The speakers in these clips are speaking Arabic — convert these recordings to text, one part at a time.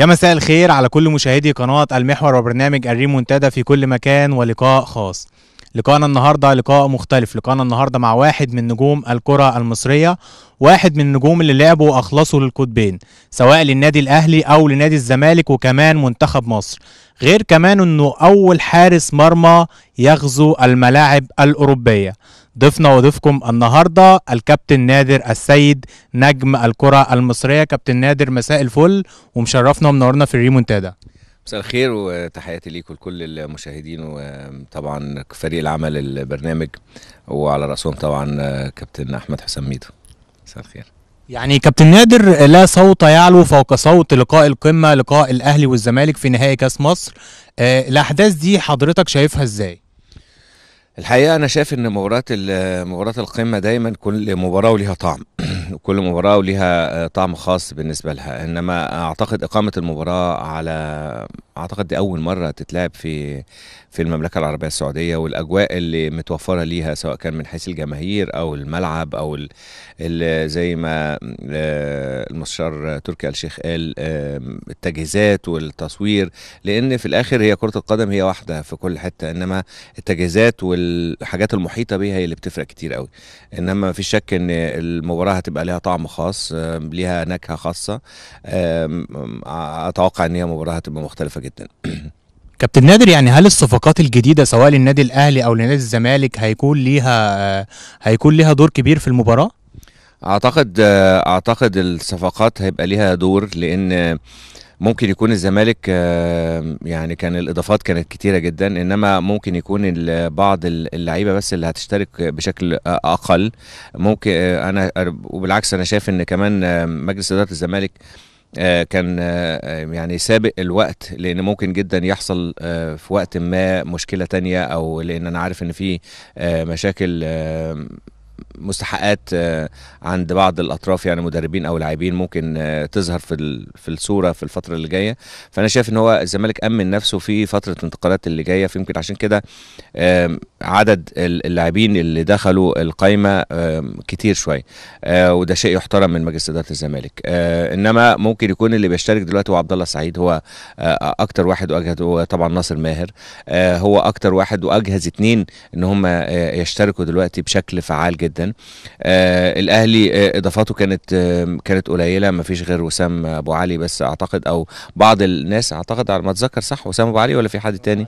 يا مساء الخير على كل مشاهدي قناة المحور وبرنامج الريمونتادا في كل مكان ولقاء خاص لقاءنا النهاردة لقاء مختلف لقاءنا النهاردة مع واحد من نجوم الكرة المصرية واحد من النجوم اللي لعبوا وأخلصوا للقطبين سواء للنادي الأهلي أو لنادي الزمالك وكمان منتخب مصر غير كمان أنه أول حارس مرمى يغزو الملاعب الأوروبية ضيفنا وضيفكم النهارده الكابتن نادر السيد نجم الكره المصريه كابتن نادر مساء الفل ومشرفنا ومنورنا في الريمونتادا مساء الخير وتحياتي ليك ولكل المشاهدين وطبعا فريق العمل البرنامج وعلى راسهم طبعا كابتن احمد حسام ميدو مساء الخير يعني كابتن نادر لا صوت يعلو فوق صوت لقاء القمه لقاء الاهلي والزمالك في نهائي كاس مصر آه، الاحداث دي حضرتك شايفها ازاي الحقيقه انا شايف ان مباراه مباراه القمه دايما كل مباراه وليها طعم كل مباراه وليها آه، طعم خاص بالنسبه لها انما اعتقد اقامه المباراه على اعتقد دي اول مره تتلعب في في المملكه العربيه السعوديه والاجواء اللي متوفره ليها سواء كان من حيث الجماهير او الملعب او ال ال زي ما آه، المستشار تركي آل الشيخ قال التجهيزات والتصوير لان في الاخر هي كره القدم هي واحده في كل حته انما التجهيزات والحاجات المحيطه بها هي اللي بتفرق كتير قوي انما مفيش شك ان المباراه هتبقى بيبقى ليها طعم خاص ليها نكهه خاصه اتوقع ان هي مباراه هتبقى مختلفه جدا كابتن نادر يعني هل الصفقات الجديده سواء للنادي الاهلي او لنادي الزمالك هيكون ليها آه، هيكون ليها دور كبير في المباراه اعتقد آه، اعتقد الصفقات هيبقى ليها دور لان ممكن يكون الزمالك يعني كان الاضافات كانت كتيره جدا انما ممكن يكون بعض اللعيبه بس اللي هتشترك بشكل آه، اقل ممكن آه، انا وبالعكس انا شايف ان كمان آه، مجلس اداره الزمالك كان يعني سابق الوقت لان ممكن جدا يحصل في وقت ما مشكله تانية او لان انا عارف ان في مشاكل مستحقات آه، عند بعض الاطراف يعني مدربين او لاعبين ممكن آه، تظهر في في الصوره في الفتره اللي جايه فانا شايف ان هو الزمالك امن نفسه في فتره الانتقالات اللي جايه فيمكن عشان كده عدد اللاعبين اللي دخلوا القايمه كتير شويه آه، وده شيء يحترم من مجلس اداره الزمالك انما ممكن يكون اللي بيشترك دلوقتي هو عبد الله السعيد هو اكتر واحد واجهد وطبعا ناصر ماهر هو اكتر واحد واجهز اتنين ان هم يشتركوا دلوقتي بشكل فعال جدا آه الاهلي آه اضافاته كانت آه كانت قليله ما فيش غير وسام ابو علي بس اعتقد او بعض الناس اعتقد على ما اتذكر صح وسام ابو علي ولا في حد تاني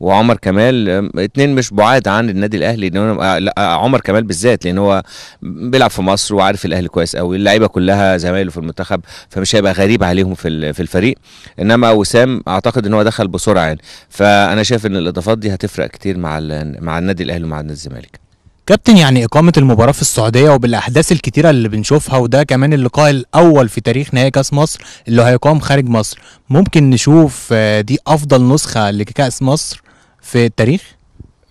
وعمر كمال اتنين مش بعاد عن النادي الاهلي لان آه، آه، عمر كمال بالذات لان هو بيلعب في مصر وعارف الاهلي كويس قوي اللعيبه كلها زمايله في المنتخب فمش هيبقى غريب عليهم في في الفريق انما وسام اعتقد ان هو دخل بسرعه يعني فانا شايف ان الاضافات دي هتفرق كتير مع مع النادي الاهلي ومع النادي الزمالك كابتن يعني إقامة المباراة في السعودية وبالأحداث الكتيرة اللي بنشوفها وده كمان اللقاء الأول في تاريخ نهائي كأس مصر اللي هيقام خارج مصر ممكن نشوف آه، دي أفضل نسخة لكأس مصر في التاريخ؟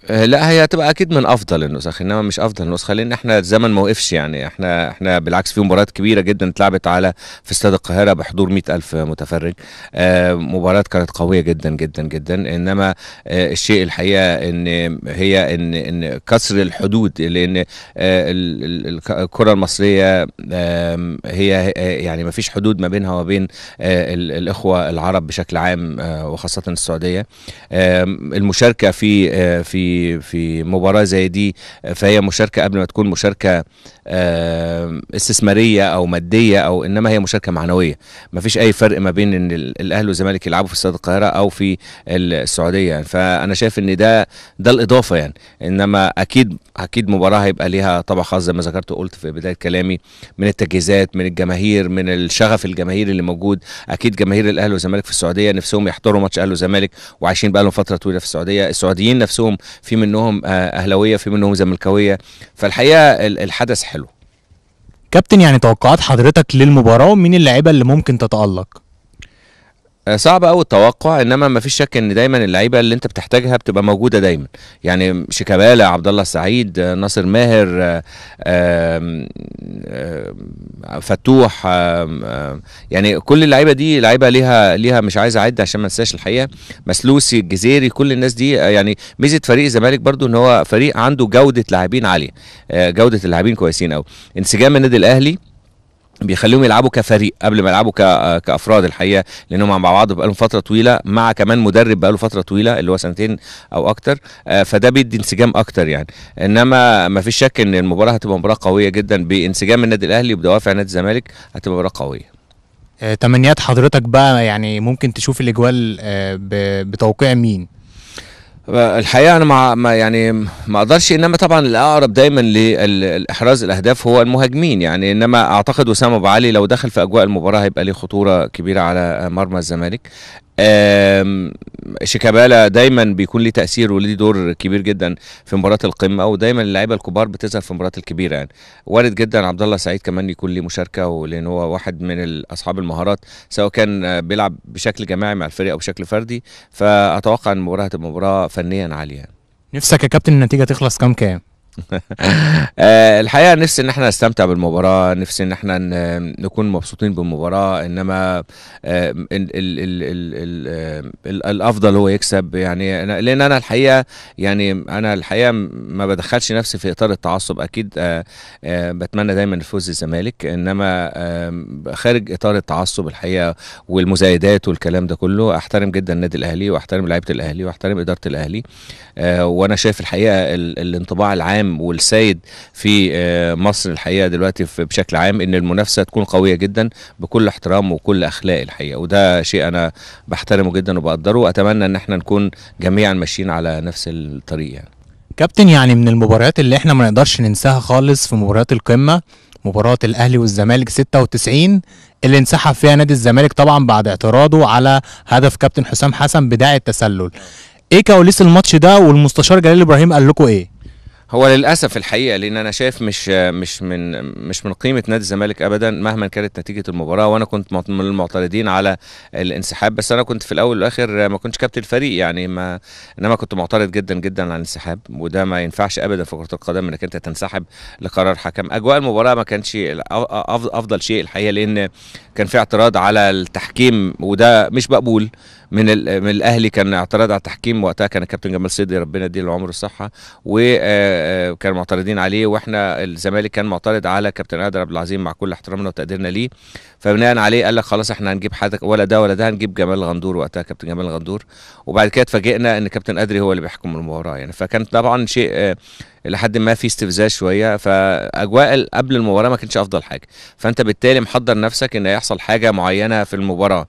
آه، لا هي هتبقى اكيد من افضل النسخ انما مش افضل النسخة لان احنا الزمن ما وقفش يعني احنا احنا بالعكس في مباريات كبيره جدا اتلعبت على في استاد القاهره بحضور مئة الف متفرج آه، مباريات كانت قويه جدا جدا جدا انما آه، الشيء الحقيقه ان هي ان ان كسر الحدود لان الكره المصريه هي يعني ما فيش حدود ما بينها وبين الاخوه العرب بشكل عام وخاصه السعوديه المشاركه في في في مباراه زي دي فهي مشاركه قبل ما تكون مشاركه استثماريه او ماديه او انما هي مشاركه معنويه ما فيش اي فرق ما بين ان الاهلي والزمالك يلعبوا في استاد القاهره او في السعوديه يعني فانا شايف ان ده ده الاضافه يعني انما اكيد اكيد مباراه هيبقى ليها طبع خاص زي ما ذكرت وقلت في بدايه كلامي من التجهيزات من الجماهير من الشغف الجماهيري اللي موجود اكيد جماهير الاهلي والزمالك في السعوديه نفسهم يحضروا ماتش الاهلي والزمالك وعايشين بقى لهم فتره طويله في السعوديه السعوديين نفسهم في منهم آه، اهلاويه في منهم زملكاويه فالحقيقه الحدث كابتن يعني توقعات حضرتك للمباراه ومين اللعيبه اللي ممكن تتالق آه، صعب قوي التوقع انما ما فيش شك ان دايما اللعيبه اللي انت بتحتاجها بتبقى موجوده دايما يعني شيكابالا عبد الله السعيد آه، ناصر ماهر آه، فتوح يعني كل اللعيبه دي لعيبه ليها ليها مش عايز اعد عشان ما انساش الحقيقه مسلوسي الجزيري كل الناس دي يعني ميزه فريق الزمالك برضو ان هو فريق عنده جوده لاعبين عاليه جوده اللاعبين كويسين قوي انسجام النادي الاهلي بيخليهم يلعبوا كفريق قبل ما يلعبوا كافراد الحقيقه لانهم مع بعض بقالهم فتره طويله مع كمان مدرب بقاله فتره طويله اللي هو سنتين او اكتر آه، فده بيدي انسجام اكتر يعني انما ما فيش شك ان المباراه هتبقى مباراه قويه جدا بانسجام النادي الاهلي وبدوافع نادي الزمالك هتبقى مباراه قويه آه، تمنيات حضرتك بقى يعني ممكن تشوف الاجوال آه، بتوقيع مين الحقيقه انا مع ما يعني ما اقدرش انما طبعا الاقرب دايما لاحراز الاهداف هو المهاجمين يعني انما اعتقد وسام ابو علي لو دخل في اجواء المباراه هيبقى ليه خطوره كبيره على مرمى الزمالك شيكابالا دايما بيكون ليه تاثير وليه دور كبير جدا في مباراه القمه ودايما اللعيبه الكبار بتظهر في مباراه الكبيره يعني وارد جدا عبد الله سعيد كمان يكون ليه مشاركه ولان هو واحد من اصحاب المهارات سواء كان بيلعب بشكل جماعي مع الفريق او بشكل فردي فاتوقع ان المباراه هتبقى مباراه فنيا عاليه نفسك يا كابتن النتيجه تخلص كام كام آه، الحقيقه نفسي ان احنا نستمتع بالمباراه نفسي ان احنا نكون مبسوطين بالمباراه انما آه، آه، الافضل هو يكسب يعني لان انا الحقيقه يعني انا الحقيقه ما بدخلش نفسي في اطار التعصب اكيد بتمنى دايما فوز الزمالك انما خارج اطار التعصب الحقيقه والمزايدات والكلام ده كله احترم جدا النادي الاهلي واحترم لعيبه الاهلي واحترم اداره الاهلي وانا شايف الحقيقه الانطباع العام العام والسيد في آه، مصر الحقيقه دلوقتي بشكل عام ان المنافسه تكون قويه جدا بكل احترام وكل اخلاق الحقيقه وده شيء انا بحترمه جدا وبقدره واتمنى ان احنا نكون جميعا ماشيين على نفس الطريق يعني كابتن يعني من المباريات اللي احنا ما نقدرش ننساها خالص في مباريات القمه مباراة الأهلي والزمالك 96 اللي انسحب فيها نادي الزمالك طبعا بعد اعتراضه على هدف كابتن حسام حسن بداعي التسلل. إيه كواليس الماتش ده والمستشار جلال إبراهيم قال لكم إيه؟ هو للاسف الحقيقه لان انا شايف مش مش من مش من قيمه نادي الزمالك ابدا مهما كانت نتيجه المباراه وانا كنت من المعترضين على الانسحاب بس انا كنت في الاول والاخر ما كنتش كابتن الفريق يعني ما انما كنت معترض جدا جدا على الانسحاب وده ما ينفعش ابدا في كره القدم انك انت تنسحب لقرار حكم اجواء المباراه ما كانش افضل شيء الحقيقه لان كان في اعتراض على التحكيم وده مش مقبول من من الاهلي كان اعتراض على التحكيم وقتها كان الكابتن جمال صدقي ربنا يديله العمر الصحه وكان آه، آه، معترضين عليه واحنا الزمالك كان معترض على كابتن قادر عبد العظيم مع كل احترامنا وتقديرنا ليه فبناء عليه قال لك خلاص احنا هنجيب حد ولا ده ولا ده هنجيب جمال غندور وقتها كابتن جمال غندور وبعد كده اتفاجئنا ان كابتن قادري هو اللي بيحكم المباراه يعني فكان طبعا شيء آه، لحد ما في استفزاز شويه فاجواء قبل المباراه ما كانتش افضل حاجه فانت بالتالي محضر نفسك ان هيحصل حاجه معينه في المباراه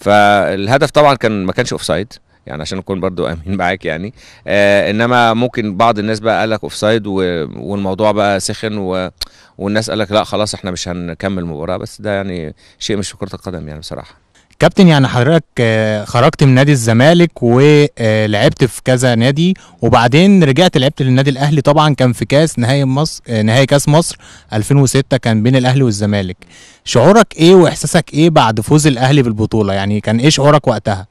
فالهدف طبعا كان ما كانش اوف سايد يعني عشان اكون برضو امين معاك يعني آه انما ممكن بعض الناس بقى قال لك اوف سايد والموضوع بقى سخن و... والناس قال لك لا خلاص احنا مش هنكمل المباراه بس ده يعني شيء مش في كره القدم يعني بصراحه كابتن يعني حضرتك آه، خرجت من نادي الزمالك ولعبت آه، في كذا نادي وبعدين رجعت لعبت للنادي الاهلي طبعا كان في كاس نهائي مصر آه، نهائي كاس مصر 2006 كان بين الاهلي والزمالك شعورك ايه واحساسك ايه بعد فوز الاهلي بالبطوله يعني كان ايه شعورك وقتها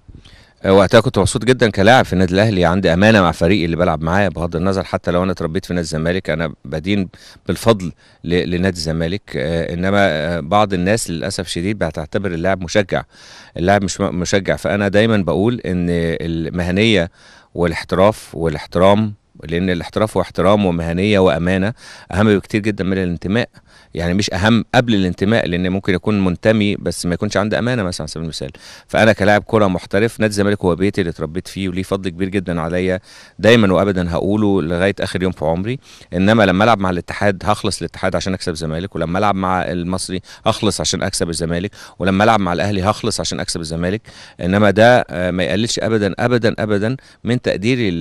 آه، وقتها كنت مبسوط جدا كلاعب في النادي الاهلي عندي امانه مع فريقي اللي بلعب معاه بغض النظر حتى لو انا اتربيت في نادي الزمالك انا بدين بالفضل لنادي الزمالك آه، انما آه، بعض الناس للاسف شديد بتعتبر اللاعب مشجع اللاعب مش مشجع فانا دايما بقول ان المهنيه والاحتراف والاحترام لان الاحتراف واحترام ومهنيه وامانه اهم بكتير جدا من الانتماء يعني مش اهم قبل الانتماء لان ممكن يكون منتمي بس ما يكونش عنده امانه مثلا على سبيل المثال فانا كلاعب كره محترف نادي الزمالك هو بيتي اللي اتربيت فيه وليه فضل كبير جدا عليا دايما وابدا هقوله لغايه اخر يوم في عمري انما لما العب مع الاتحاد هخلص الاتحاد عشان اكسب الزمالك ولما العب مع المصري هخلص عشان اكسب الزمالك ولما العب مع الاهلي هخلص عشان اكسب الزمالك انما ده آه، ما يقللش ابدا ابدا ابدا من تقديري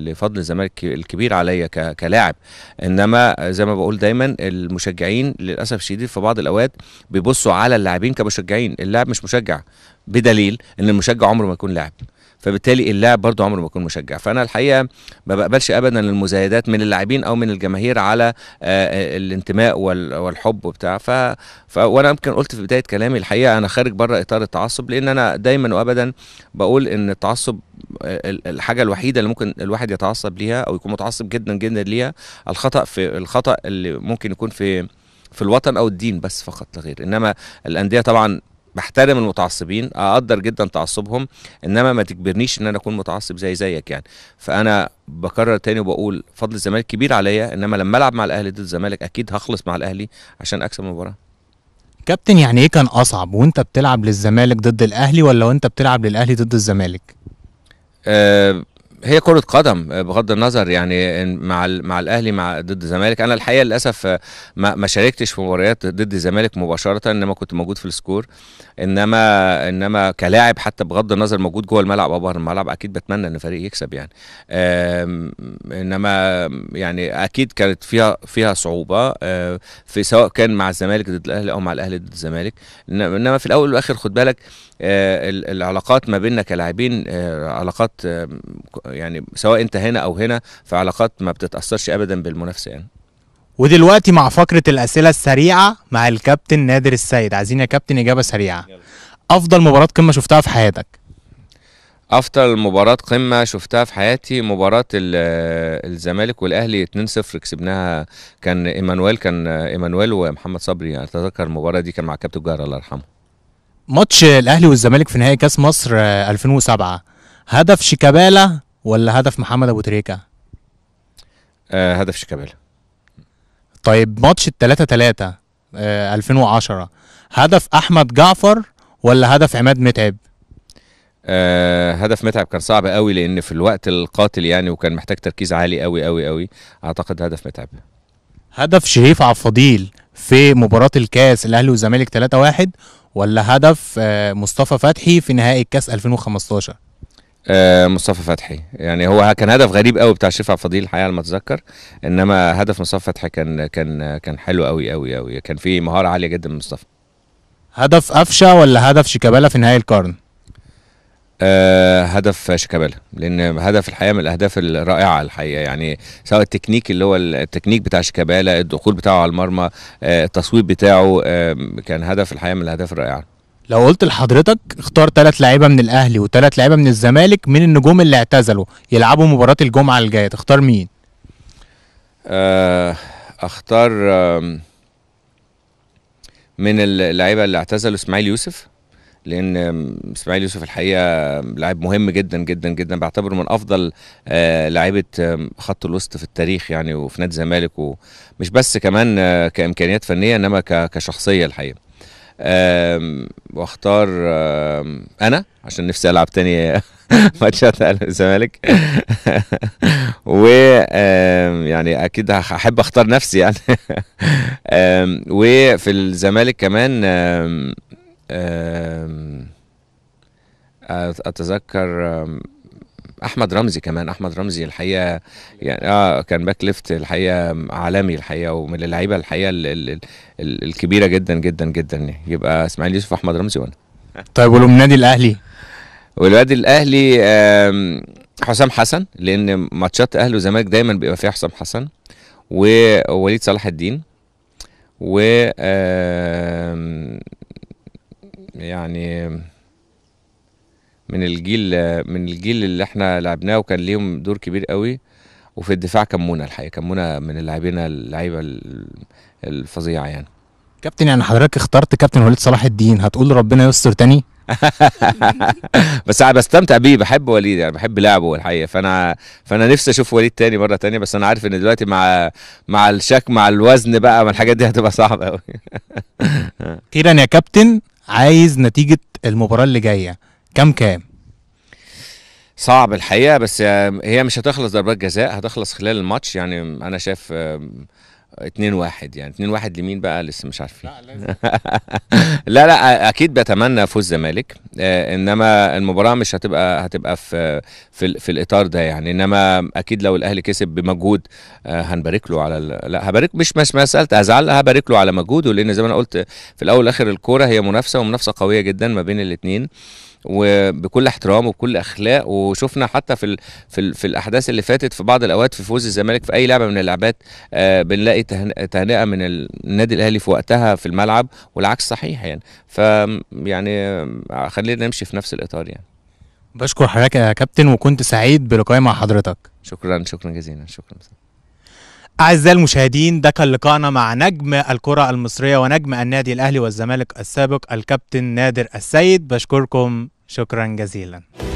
لفضل الزمالك الكبير عليا كلاعب انما زي ما بقول دايما المشجعين المشجعين للاسف الشديد في بعض الاوقات بيبصوا على اللاعبين كمشجعين اللاعب مش مشجع بدليل ان المشجع عمره ما يكون لاعب فبالتالي اللاعب برضه عمره ما يكون مشجع فانا الحقيقه ما بقبلش ابدا المزايدات من اللاعبين او من الجماهير على آه، الانتماء والحب وبتاع ف... ف وانا يمكن قلت في بدايه كلامي الحقيقه انا خارج بره اطار التعصب لان انا دايما وابدا بقول ان التعصب آه، الحاجه الوحيده اللي ممكن الواحد يتعصب ليها او يكون متعصب جدا جدا ليها الخطا في الخطا اللي ممكن يكون في في الوطن او الدين بس فقط لا غير انما الانديه طبعا بحترم المتعصبين آه، اقدر جدا تعصبهم انما ما تجبرنيش ان انا اكون متعصب زي زيك يعني فانا بكرر تاني وبقول فضل الزمالك كبير عليا انما لما العب مع الاهلي ضد الزمالك اكيد هخلص مع الاهلي عشان اكسب المباراه كابتن يعني ايه كان اصعب وانت بتلعب للزمالك ضد الاهلي ولا وانت بتلعب للاهلي ضد الزمالك أه هي كرة قدم آه، بغض النظر يعني مع مع الاهلي مع ضد الزمالك انا الحقيقه للاسف آه، ما, ما شاركتش في مباريات ضد الزمالك مباشره انما كنت موجود في السكور انما انما كلاعب حتى بغض النظر موجود جوه الملعب او بره الملعب اكيد بتمنى ان فريق يكسب يعني انما يعني اكيد كانت فيها فيها صعوبه آه، في سواء كان مع الزمالك ضد الاهلي او مع الاهلي ضد الزمالك انما في الاول والاخر خد بالك العلاقات ما بيننا كلاعبين علاقات يعني سواء انت هنا او هنا في علاقات ما بتتاثرش ابدا بالمنافسه يعني ودلوقتي مع فقره الاسئله السريعه مع الكابتن نادر السيد عايزين يا كابتن اجابه سريعه يلا. افضل مباراه قمه شفتها في حياتك افضل مباراه قمه شفتها في حياتي مباراه الزمالك والاهلي 2-0 كسبناها كان ايمانويل كان ايمانويل ومحمد صبري اتذكر المباراه دي كان مع كابتن جهر الله يرحمه ماتش الاهلي والزمالك في نهائي كاس مصر 2007 هدف شيكابالا ولا هدف محمد ابو تريكه؟ آه هدف شيكابالا طيب ماتش ال 3 3 آه 2010 هدف احمد جعفر ولا هدف عماد متعب؟ آه هدف متعب كان صعب قوي لان في الوقت القاتل يعني وكان محتاج تركيز عالي قوي قوي قوي اعتقد هدف متعب هدف شريف عبد الفضيل في مباراه الكاس الاهلي والزمالك 3-1 ولا هدف آه مصطفى فتحي في نهائي الكاس 2015 آه، مصطفى فتحي يعني هو كان هدف غريب قوي بتاع شريف عبد الفضيل الحقيقه على ما اتذكر انما هدف مصطفى فتحي كان كان كان حلو قوي قوي قوي كان فيه مهاره عاليه جدا من مصطفى هدف قفشه ولا هدف شيكابالا في نهائي القرن أه هدف شيكابالا لان هدف الحقيقه من الاهداف الرائعه الحقيقه يعني سواء التكنيك اللي هو التكنيك بتاع شيكابالا الدخول بتاعه على المرمى أه التصويب بتاعه أه كان هدف الحقيقه من الاهداف الرائعه لو قلت لحضرتك اختار ثلاث لعيبه من الاهلي وثلاث لعيبه من الزمالك من النجوم اللي اعتزلوا يلعبوا مباراه الجمعه الجايه تختار مين آه، اختار من اللعيبه اللي اعتزلوا اسماعيل يوسف لان اسماعيل يوسف الحقيقه لاعب مهم جدا جدا جدا بعتبره من افضل آه، لعيبه خط الوسط في التاريخ يعني وفي نادي الزمالك ومش بس كمان آه، كامكانيات فنيه انما كشخصيه الحقيقه واختار انا عشان نفسي العب تاني ماتشات اهلي والزمالك و يعني اكيد هحب اختار نفسي يعني وفي الزمالك كمان أم اتذكر احمد رمزي كمان احمد رمزي الحقيقه يعني اه كان باك ليفت الحقيقه عالمي الحقيقه ومن اللعيبه الحقيقه الـ الـ الـ الكبيره جدا جدا جدا يبقى اسماعيل يوسف واحمد رمزي وانا طيب ولو النادي الاهلي والوادي الاهلي حسام حسن لان ماتشات اهلي وزمالك دايما بيبقى فيها حسام حسن ووليد صلاح الدين و يعني من الجيل من الجيل اللي احنا لعبناه وكان ليهم دور كبير قوي وفي الدفاع كان منى الحقيقه كان منى من اللاعبين اللعيبه الفظيعه يعني كابتن يعني حضرتك اخترت كابتن وليد صلاح الدين هتقول ربنا يستر تاني بس انا بستمتع بيه بحب وليد يعني بحب لعبه الحقيقه فانا فانا نفسي اشوف وليد تاني مره تانية بس انا عارف ان دلوقتي مع مع الشك مع الوزن بقى مع الحاجات دي هتبقى صعبه قوي اخيرا يا كابتن عايز نتيجه المباراه اللي جايه كام كام صعب الحقيقه بس هي مش هتخلص ضربات جزاء هتخلص خلال الماتش يعني انا شايف 2 واحد يعني 2 واحد لمين بقى لسه مش عارفين لا لا لا اكيد بتمنى فوز الزمالك آه، انما المباراه مش هتبقى هتبقى في في, في الاطار ده يعني انما اكيد لو الاهلي كسب بمجهود آه، هنبارك له على لا هبارك مش مش مساله هزعل هبارك له على مجهوده لان زي ما انا قلت في الاول والاخر الكوره هي منافسه ومنافسه قويه جدا ما بين الاثنين وبكل احترام وبكل اخلاق وشفنا حتى في الـ في, الـ في الاحداث اللي فاتت في بعض الاوقات في فوز الزمالك في اي لعبه من اللعبات آه بنلاقي تهنئه من النادي الاهلي في وقتها في الملعب والعكس صحيح يعني ف يعني آه، خلينا نمشي في نفس الاطار يعني بشكر حضرتك يا كابتن وكنت سعيد بلقائي مع حضرتك شكرا شكرا جزيلا شكرا أعزائي المشاهدين ده كان لقاءنا مع نجم الكرة المصرية ونجم النادي الأهلي والزمالك السابق الكابتن نادر السيد بشكركم شكرا جزيلا